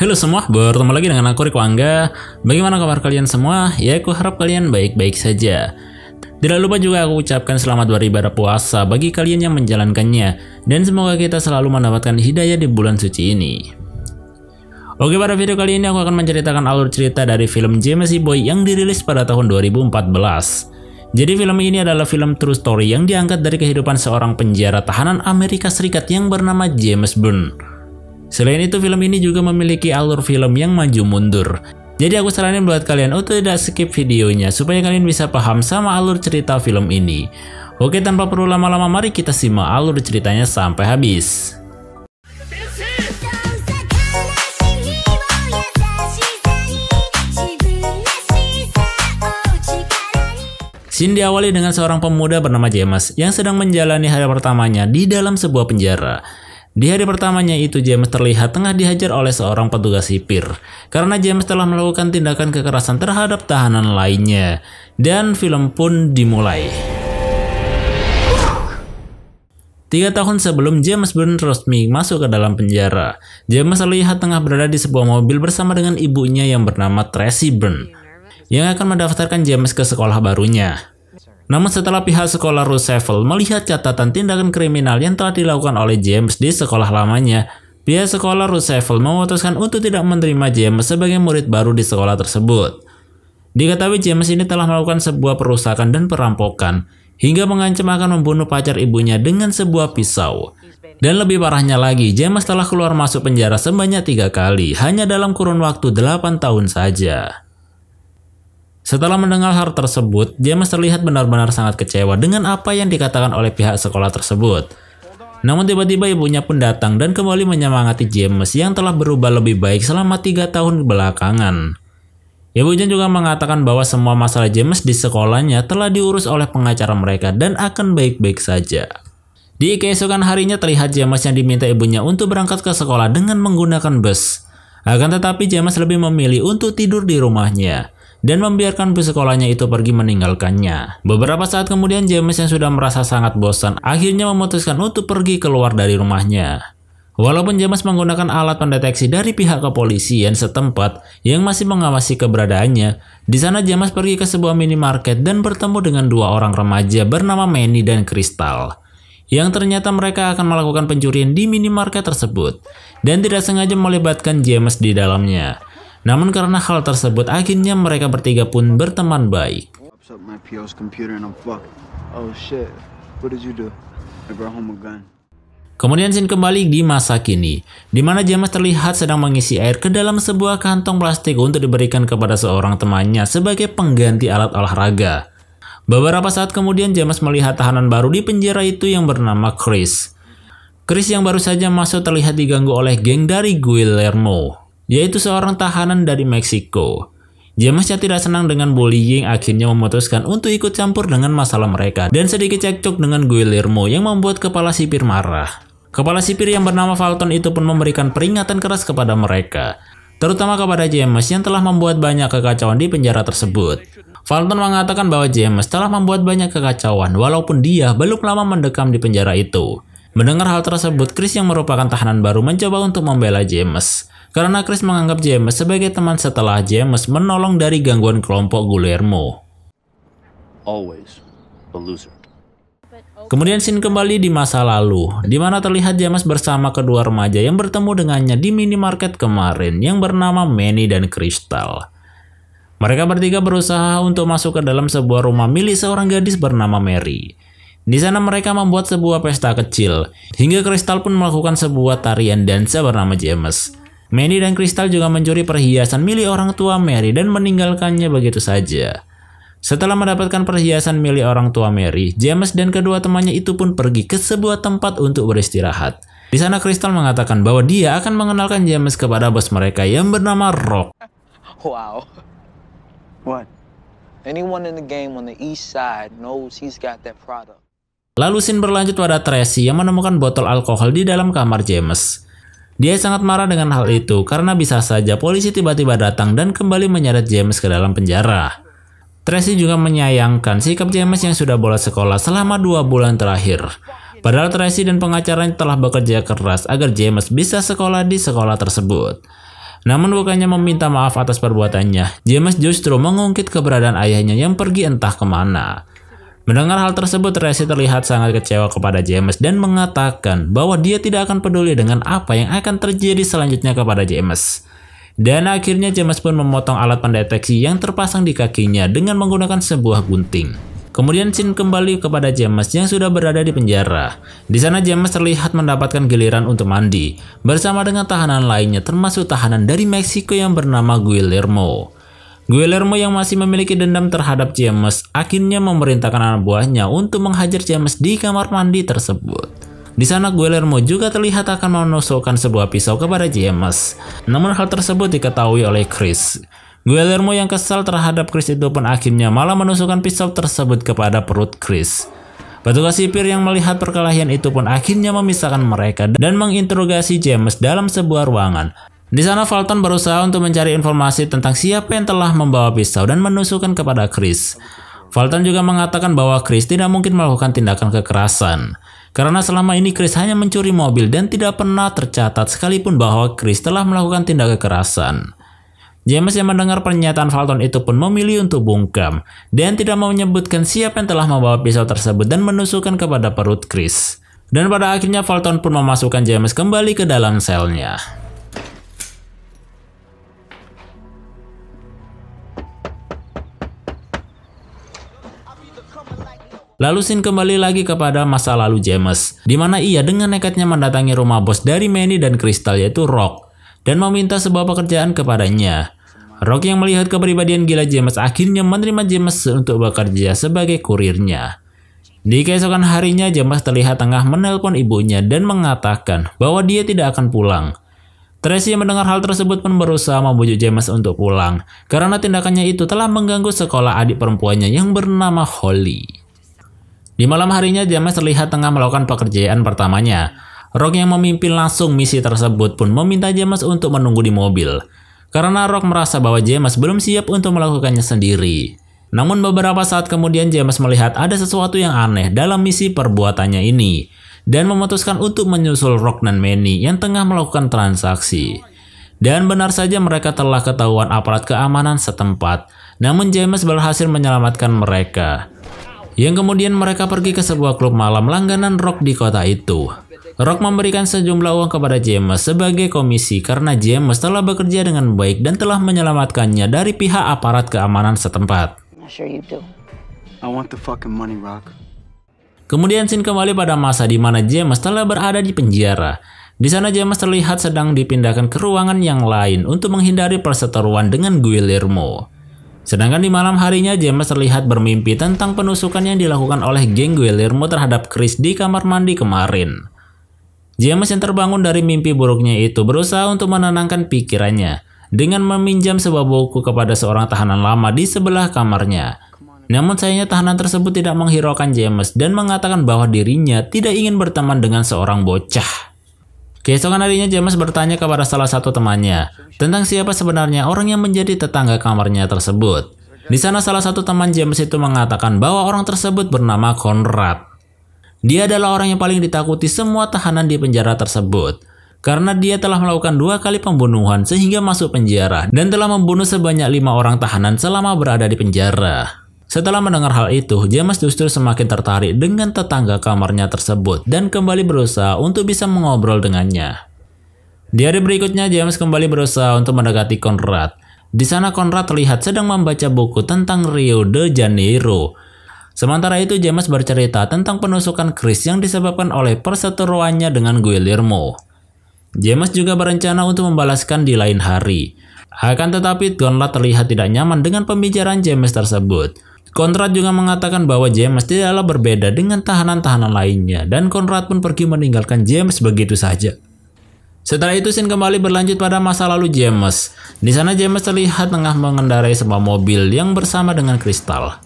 Halo semua, bertemu lagi dengan aku Riko Angga. Bagaimana kabar kalian semua? Ya, aku harap kalian baik-baik saja. Tidak lupa juga aku ucapkan selamat beribadah puasa bagi kalian yang menjalankannya, dan semoga kita selalu mendapatkan hidayah di bulan suci ini. Oke, pada video kali ini aku akan menceritakan alur cerita dari film James e. Boy yang dirilis pada tahun 2014. Jadi film ini adalah film true story yang diangkat dari kehidupan seorang penjara tahanan Amerika Serikat yang bernama James Boone. Selain itu, film ini juga memiliki alur film yang maju mundur. Jadi aku saranin buat kalian untuk tidak skip videonya supaya kalian bisa paham sama alur cerita film ini. Oke, tanpa perlu lama-lama mari kita simak alur ceritanya sampai habis. Scene diawali dengan seorang pemuda bernama James yang sedang menjalani hari pertamanya di dalam sebuah penjara. Di hari pertamanya itu James terlihat tengah dihajar oleh seorang petugas sipir karena James telah melakukan tindakan kekerasan terhadap tahanan lainnya dan film pun dimulai. Tiga tahun sebelum James Bond resmi masuk ke dalam penjara, James terlihat tengah berada di sebuah mobil bersama dengan ibunya yang bernama Tracy Bond yang akan mendaftarkan James ke sekolah barunya. Namun setelah pihak sekolah Roosevelt melihat catatan tindakan kriminal yang telah dilakukan oleh James di sekolah lamanya, pihak sekolah Roosevelt memutuskan untuk tidak menerima James sebagai murid baru di sekolah tersebut. Diketahui James ini telah melakukan sebuah perusakan dan perampokan, hingga mengancam akan membunuh pacar ibunya dengan sebuah pisau. Dan lebih parahnya lagi, James telah keluar masuk penjara sebanyak tiga kali, hanya dalam kurun waktu 8 tahun saja. Setelah mendengar hal tersebut, James terlihat benar-benar sangat kecewa dengan apa yang dikatakan oleh pihak sekolah tersebut. Namun tiba-tiba ibunya pun datang dan kembali menyemangati James yang telah berubah lebih baik selama tiga tahun belakangan. Ibu Jen juga mengatakan bahwa semua masalah James di sekolahnya telah diurus oleh pengacara mereka dan akan baik-baik saja. Di keesokan harinya terlihat James yang diminta ibunya untuk berangkat ke sekolah dengan menggunakan bus. Akan tetapi James lebih memilih untuk tidur di rumahnya dan membiarkan sekolahnya itu pergi meninggalkannya. Beberapa saat kemudian James yang sudah merasa sangat bosan akhirnya memutuskan untuk pergi keluar dari rumahnya. Walaupun James menggunakan alat pendeteksi dari pihak kepolisian setempat yang masih mengawasi keberadaannya, di sana James pergi ke sebuah minimarket dan bertemu dengan dua orang remaja bernama Manny dan Crystal yang ternyata mereka akan melakukan pencurian di minimarket tersebut dan tidak sengaja melibatkan James di dalamnya. Namun karena hal tersebut akhirnya mereka bertiga pun berteman baik. Oh, kemudian scene kembali di masa kini, di mana James terlihat sedang mengisi air ke dalam sebuah kantong plastik untuk diberikan kepada seorang temannya sebagai pengganti alat olahraga. Beberapa saat kemudian James melihat tahanan baru di penjara itu yang bernama Chris. Chris yang baru saja masuk terlihat diganggu oleh geng dari Guillermo yaitu seorang tahanan dari Meksiko. Jamesnya tidak senang dengan bullying akhirnya memutuskan untuk ikut campur dengan masalah mereka dan sedikit cekcok dengan Guillermo yang membuat kepala sipir marah. Kepala sipir yang bernama Falton itu pun memberikan peringatan keras kepada mereka, terutama kepada James yang telah membuat banyak kekacauan di penjara tersebut. Falton mengatakan bahwa James telah membuat banyak kekacauan walaupun dia belum lama mendekam di penjara itu. Mendengar hal tersebut, Chris yang merupakan tahanan baru mencoba untuk membela James karena Chris menganggap James sebagai teman setelah James menolong dari gangguan kelompok Guillermo. Kemudian scene kembali di masa lalu, di mana terlihat James bersama kedua remaja yang bertemu dengannya di minimarket kemarin yang bernama Manny dan Crystal. Mereka bertiga berusaha untuk masuk ke dalam sebuah rumah milik seorang gadis bernama Mary. Di sana mereka membuat sebuah pesta kecil, hingga Crystal pun melakukan sebuah tarian dansa bernama James. Mandy dan Crystal juga mencuri perhiasan milik orang tua Mary dan meninggalkannya begitu saja. Setelah mendapatkan perhiasan milik orang tua Mary, James dan kedua temannya itu pun pergi ke sebuah tempat untuk beristirahat. Di sana Crystal mengatakan bahwa dia akan mengenalkan James kepada bos mereka yang bernama Rock. Wow. What? Anyone in the game on the east side knows he's got that product. Lalu Sin berlanjut pada Tracy yang menemukan botol alkohol di dalam kamar James. Dia sangat marah dengan hal itu karena bisa saja polisi tiba-tiba datang dan kembali menyeret James ke dalam penjara. Tracy juga menyayangkan sikap James yang sudah bolos sekolah selama dua bulan terakhir. Padahal Tracy dan pengacaranya telah bekerja keras agar James bisa sekolah di sekolah tersebut. Namun bukannya meminta maaf atas perbuatannya, James justru mengungkit keberadaan ayahnya yang pergi entah kemana. Mendengar hal tersebut, Tracy terlihat sangat kecewa kepada James dan mengatakan bahwa dia tidak akan peduli dengan apa yang akan terjadi selanjutnya kepada James. Dan akhirnya James pun memotong alat pendeteksi yang terpasang di kakinya dengan menggunakan sebuah gunting. Kemudian Chin kembali kepada James yang sudah berada di penjara. Di sana James terlihat mendapatkan giliran untuk mandi, bersama dengan tahanan lainnya termasuk tahanan dari Meksiko yang bernama Guillermo. Guillermo yang masih memiliki dendam terhadap James akhirnya memerintahkan anak buahnya untuk menghajar James di kamar mandi tersebut. Di sana Guillermo juga terlihat akan menusukkan sebuah pisau kepada James. Namun hal tersebut diketahui oleh Chris. Guillermo yang kesal terhadap Chris itu pun akhirnya malah menusukkan pisau tersebut kepada perut Chris. Petugas sipir yang melihat perkelahian itu pun akhirnya memisahkan mereka dan menginterogasi James dalam sebuah ruangan. Di sana Falton berusaha untuk mencari informasi tentang siapa yang telah membawa pisau dan menusukkan kepada Chris. Falton juga mengatakan bahwa Chris tidak mungkin melakukan tindakan kekerasan. Karena selama ini Chris hanya mencuri mobil dan tidak pernah tercatat sekalipun bahwa Chris telah melakukan tindak kekerasan. James yang mendengar pernyataan Falton itu pun memilih untuk bungkam dan tidak mau menyebutkan siapa yang telah membawa pisau tersebut dan menusukkan kepada perut Chris. Dan pada akhirnya Falton pun memasukkan James kembali ke dalam selnya. Lalu Sin kembali lagi kepada masa lalu James, di mana ia dengan nekatnya mendatangi rumah bos dari Manny dan Crystal yaitu Rock, dan meminta sebuah pekerjaan kepadanya. Rock yang melihat kepribadian gila James akhirnya menerima James untuk bekerja sebagai kurirnya. Di keesokan harinya, James terlihat tengah menelpon ibunya dan mengatakan bahwa dia tidak akan pulang. Tracy yang mendengar hal tersebut pun berusaha membujuk James untuk pulang, karena tindakannya itu telah mengganggu sekolah adik perempuannya yang bernama Holly. Di malam harinya, James terlihat tengah melakukan pekerjaan pertamanya. Rock yang memimpin langsung misi tersebut pun meminta James untuk menunggu di mobil. Karena Rock merasa bahwa James belum siap untuk melakukannya sendiri. Namun beberapa saat kemudian James melihat ada sesuatu yang aneh dalam misi perbuatannya ini. Dan memutuskan untuk menyusul Rock dan Manny yang tengah melakukan transaksi. Dan benar saja mereka telah ketahuan aparat keamanan setempat. Namun James berhasil menyelamatkan mereka yang kemudian mereka pergi ke sebuah klub malam langganan rock di kota itu. Rock memberikan sejumlah uang kepada James sebagai komisi karena James telah bekerja dengan baik dan telah menyelamatkannya dari pihak aparat keamanan setempat. Kemudian scene kembali pada masa di mana James telah berada di penjara. Di sana James terlihat sedang dipindahkan ke ruangan yang lain untuk menghindari perseteruan dengan Guillermo. Sedangkan di malam harinya, James terlihat bermimpi tentang penusukan yang dilakukan oleh geng Guillermo terhadap Chris di kamar mandi kemarin. James yang terbangun dari mimpi buruknya itu berusaha untuk menenangkan pikirannya dengan meminjam sebuah buku kepada seorang tahanan lama di sebelah kamarnya. Namun sayangnya tahanan tersebut tidak menghiraukan James dan mengatakan bahwa dirinya tidak ingin berteman dengan seorang bocah. Keesokan harinya James bertanya kepada salah satu temannya tentang siapa sebenarnya orang yang menjadi tetangga kamarnya tersebut. Di sana salah satu teman James itu mengatakan bahwa orang tersebut bernama Conrad. Dia adalah orang yang paling ditakuti semua tahanan di penjara tersebut karena dia telah melakukan dua kali pembunuhan sehingga masuk penjara dan telah membunuh sebanyak lima orang tahanan selama berada di penjara. Setelah mendengar hal itu, James justru semakin tertarik dengan tetangga kamarnya tersebut dan kembali berusaha untuk bisa mengobrol dengannya. Di hari berikutnya, James kembali berusaha untuk mendekati Conrad. Di sana Conrad terlihat sedang membaca buku tentang Rio de Janeiro. Sementara itu, James bercerita tentang penusukan Chris yang disebabkan oleh perseteruannya dengan Guillermo. James juga berencana untuk membalaskan di lain hari. Akan tetapi, Conrad terlihat tidak nyaman dengan pembicaraan James tersebut. Konrad juga mengatakan bahwa James tidaklah berbeda dengan tahanan-tahanan lainnya dan Konrad pun pergi meninggalkan James begitu saja. Setelah itu scene kembali berlanjut pada masa lalu James. Di sana James terlihat tengah mengendarai sebuah mobil yang bersama dengan kristal.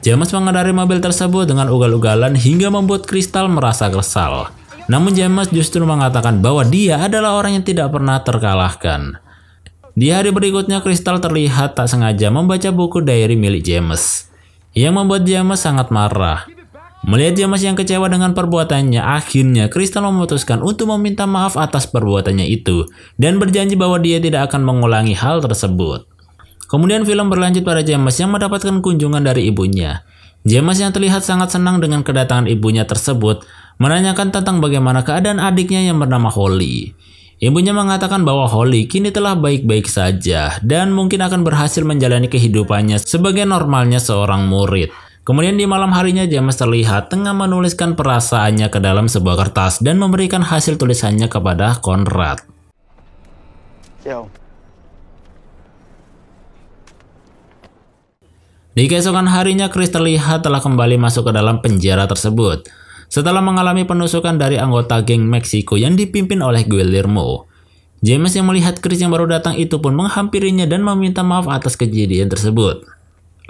James mengendarai mobil tersebut dengan ugal-ugalan hingga membuat kristal merasa kesal. Namun James justru mengatakan bahwa dia adalah orang yang tidak pernah terkalahkan. Di hari berikutnya, Kristal terlihat tak sengaja membaca buku diary milik James yang membuat James sangat marah. Melihat James yang kecewa dengan perbuatannya, akhirnya Crystal memutuskan untuk meminta maaf atas perbuatannya itu dan berjanji bahwa dia tidak akan mengulangi hal tersebut. Kemudian film berlanjut pada James yang mendapatkan kunjungan dari ibunya. James yang terlihat sangat senang dengan kedatangan ibunya tersebut menanyakan tentang bagaimana keadaan adiknya yang bernama Holly. Ibunya mengatakan bahwa Holly kini telah baik-baik saja dan mungkin akan berhasil menjalani kehidupannya sebagai normalnya seorang murid. Kemudian di malam harinya James terlihat tengah menuliskan perasaannya ke dalam sebuah kertas dan memberikan hasil tulisannya kepada Conrad. Yo. Di keesokan harinya Chris terlihat telah kembali masuk ke dalam penjara tersebut. Setelah mengalami penusukan dari anggota geng Meksiko yang dipimpin oleh Guillermo, James yang melihat Chris yang baru datang itu pun menghampirinya dan meminta maaf atas kejadian tersebut.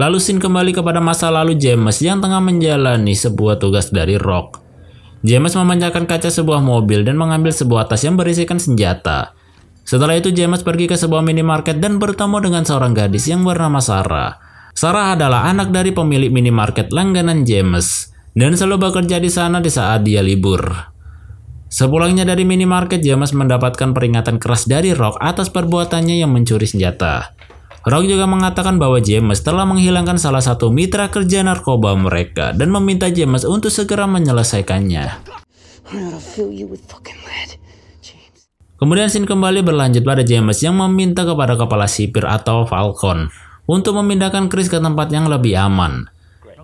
Lalu Sin kembali kepada masa lalu James yang tengah menjalani sebuah tugas dari Rock. James memanjakan kaca sebuah mobil dan mengambil sebuah tas yang berisikan senjata. Setelah itu James pergi ke sebuah minimarket dan bertemu dengan seorang gadis yang bernama Sarah. Sarah adalah anak dari pemilik minimarket langganan James dan selalu bekerja di sana di saat dia libur. Sepulangnya dari minimarket, James ya, mendapatkan peringatan keras dari Rock atas perbuatannya yang mencuri senjata. Rock juga mengatakan bahwa James telah menghilangkan salah satu mitra kerja narkoba mereka dan meminta James untuk segera menyelesaikannya. Kemudian scene kembali berlanjut pada James yang meminta kepada kepala sipir atau Falcon untuk memindahkan Chris ke tempat yang lebih aman.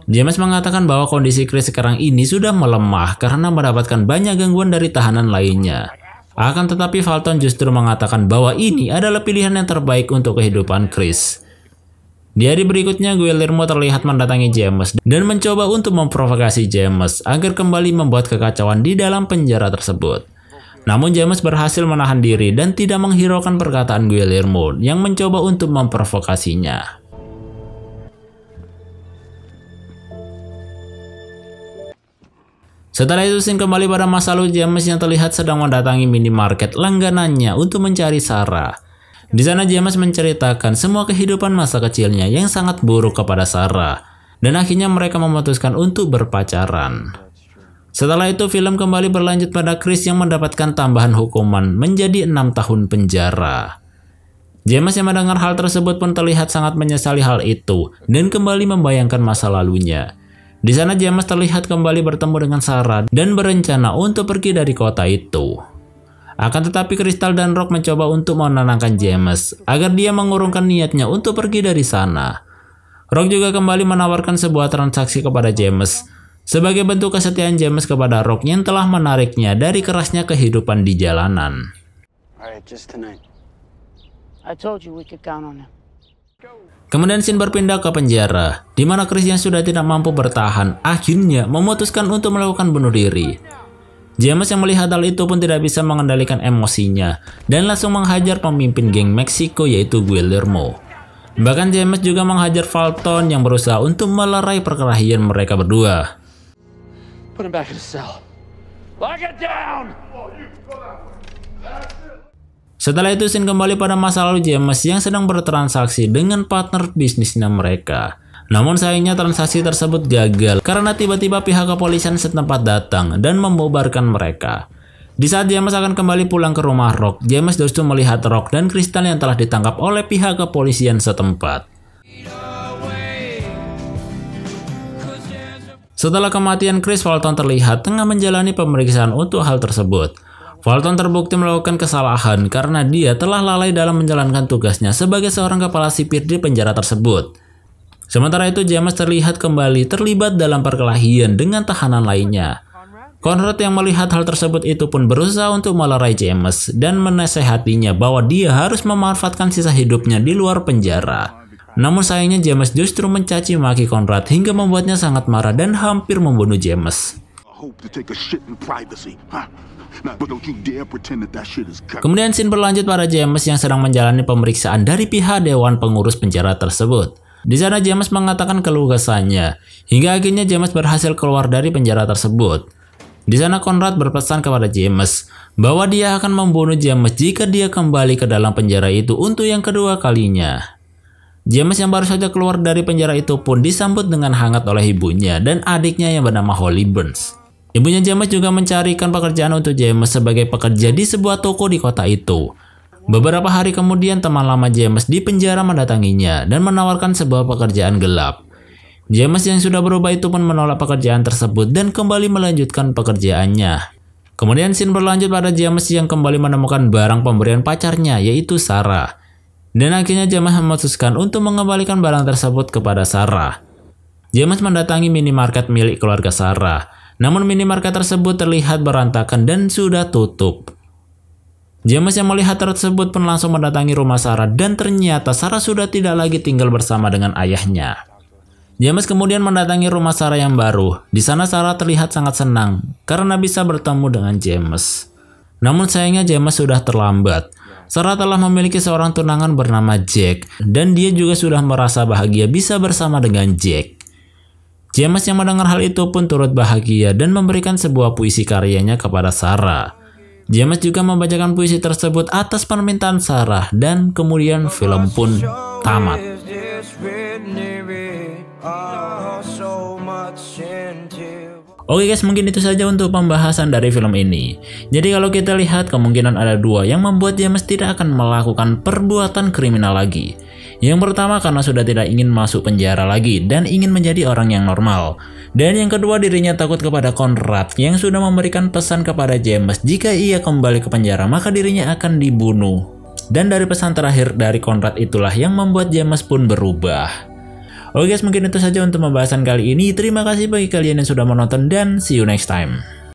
James mengatakan bahwa kondisi Chris sekarang ini sudah melemah karena mendapatkan banyak gangguan dari tahanan lainnya. Akan tetapi Falton justru mengatakan bahwa ini adalah pilihan yang terbaik untuk kehidupan Chris. Di hari berikutnya, Guillermo terlihat mendatangi James dan mencoba untuk memprovokasi James agar kembali membuat kekacauan di dalam penjara tersebut. Namun James berhasil menahan diri dan tidak menghiraukan perkataan Guillermo yang mencoba untuk memprovokasinya. Setelah itu Sin kembali pada masa lalu James yang terlihat sedang mendatangi minimarket langganannya untuk mencari Sarah. Di sana James menceritakan semua kehidupan masa kecilnya yang sangat buruk kepada Sarah dan akhirnya mereka memutuskan untuk berpacaran. Setelah itu film kembali berlanjut pada Chris yang mendapatkan tambahan hukuman menjadi enam tahun penjara. James yang mendengar hal tersebut pun terlihat sangat menyesali hal itu dan kembali membayangkan masa lalunya. Di sana James terlihat kembali bertemu dengan Sarah dan berencana untuk pergi dari kota itu. Akan tetapi Kristal dan Rock mencoba untuk menenangkan James agar dia mengurungkan niatnya untuk pergi dari sana. Rock juga kembali menawarkan sebuah transaksi kepada James sebagai bentuk kesetiaan James kepada Rock yang telah menariknya dari kerasnya kehidupan di jalanan. Alright, just tonight. I told you we could count on him. Kemudian Shin berpindah ke penjara, di mana Chris yang sudah tidak mampu bertahan, akhirnya memutuskan untuk melakukan bunuh diri. James yang melihat hal itu pun tidak bisa mengendalikan emosinya, dan langsung menghajar pemimpin geng Meksiko yaitu Guillermo. Bahkan James juga menghajar Falton yang berusaha untuk melerai perkelahian mereka berdua. Put him back in cell. Lock it down! Oh, you, setelah itu Sin kembali pada masa lalu James yang sedang bertransaksi dengan partner bisnisnya mereka. Namun sayangnya transaksi tersebut gagal karena tiba-tiba pihak kepolisian setempat datang dan membubarkan mereka. Di saat James akan kembali pulang ke rumah Rock, James justru melihat Rock dan Kristal yang telah ditangkap oleh pihak kepolisian setempat. Setelah kematian Chris Walton terlihat tengah menjalani pemeriksaan untuk hal tersebut. Walton terbukti melakukan kesalahan karena dia telah lalai dalam menjalankan tugasnya sebagai seorang kepala sipir di penjara tersebut. Sementara itu, James terlihat kembali terlibat dalam perkelahian dengan tahanan lainnya. Conrad yang melihat hal tersebut itu pun berusaha untuk melerai James dan menasehatinya bahwa dia harus memanfaatkan sisa hidupnya di luar penjara. Namun sayangnya James justru mencaci maki Conrad hingga membuatnya sangat marah dan hampir membunuh James. Nah, Kemudian scene berlanjut pada James yang sedang menjalani pemeriksaan dari pihak Dewan Pengurus Penjara tersebut. Di sana James mengatakan kelugasannya, hingga akhirnya James berhasil keluar dari penjara tersebut. Di sana Conrad berpesan kepada James bahwa dia akan membunuh James jika dia kembali ke dalam penjara itu untuk yang kedua kalinya. James yang baru saja keluar dari penjara itu pun disambut dengan hangat oleh ibunya dan adiknya yang bernama Holly Burns. Ibunya James juga mencarikan pekerjaan untuk James sebagai pekerja di sebuah toko di kota itu. Beberapa hari kemudian teman lama James di penjara mendatanginya dan menawarkan sebuah pekerjaan gelap. James yang sudah berubah itu pun menolak pekerjaan tersebut dan kembali melanjutkan pekerjaannya. Kemudian scene berlanjut pada James yang kembali menemukan barang pemberian pacarnya yaitu Sarah. Dan akhirnya James memutuskan untuk mengembalikan barang tersebut kepada Sarah. James mendatangi minimarket milik keluarga Sarah namun minimarket tersebut terlihat berantakan dan sudah tutup. James yang melihat tersebut pun langsung mendatangi rumah Sarah dan ternyata Sarah sudah tidak lagi tinggal bersama dengan ayahnya. James kemudian mendatangi rumah Sarah yang baru. Di sana Sarah terlihat sangat senang karena bisa bertemu dengan James. Namun sayangnya James sudah terlambat. Sarah telah memiliki seorang tunangan bernama Jack dan dia juga sudah merasa bahagia bisa bersama dengan Jack. James yang mendengar hal itu pun turut bahagia dan memberikan sebuah puisi karyanya kepada Sarah. James juga membacakan puisi tersebut atas permintaan Sarah dan kemudian film pun tamat. Oke guys, mungkin itu saja untuk pembahasan dari film ini. Jadi kalau kita lihat kemungkinan ada dua yang membuat James tidak akan melakukan perbuatan kriminal lagi. Yang pertama karena sudah tidak ingin masuk penjara lagi dan ingin menjadi orang yang normal. Dan yang kedua dirinya takut kepada Conrad yang sudah memberikan pesan kepada James jika ia kembali ke penjara maka dirinya akan dibunuh. Dan dari pesan terakhir dari Conrad itulah yang membuat James pun berubah. Oke guys mungkin itu saja untuk pembahasan kali ini. Terima kasih bagi kalian yang sudah menonton dan see you next time.